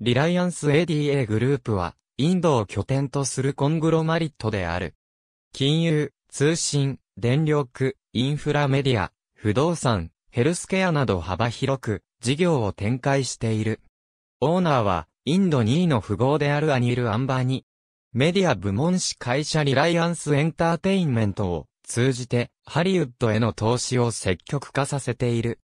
リライアンス ADA グループは、インドを拠点とするコングロマリットである。金融、通信、電力、インフラメディア、不動産、ヘルスケアなど幅広く事業を展開している。オーナーはインド2位の富豪であるアニール・アンバニ。メディア部門誌会社リライアンスエンターテインメントを通じてハリウッドへの投資を積極化させている。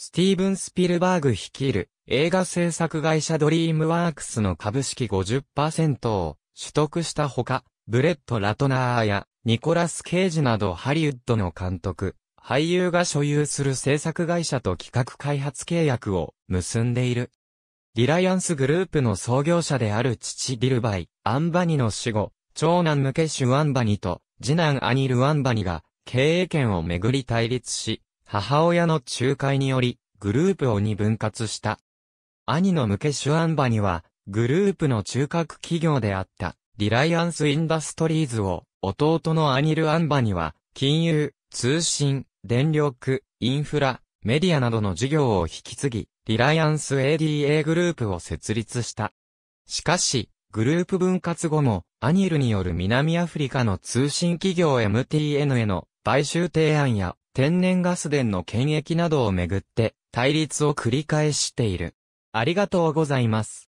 スティーブン・スピルバーグ率いる映画制作会社ドリームワークスの株式50%を取得したほか、ブレット・ラトナーやニコラス・ケイジなどハリウッドの監督、俳優が所有する制作会社と企画開発契約を結んでいる。リライアンスグループの創業者である父ディルバイ、アンバニの死後、長男ムケシュ・ワンバニと、次男アニル・ワンバニが、経営権をめぐり対立し、母親の仲介により、グループを2分割した。兄のムケシュアンバには、グループの中核企業であった、リライアンスインダストリーズを、弟のアニル・アンバには、金融、通信、電力、インフラ、メディアなどの事業を引き継ぎ、リライアンス ADA グループを設立した。しかし、グループ分割後も、アニルによる南アフリカの通信企業 MTN への買収提案や天然ガス田の権益などをめぐって対立を繰り返している。ありがとうございます。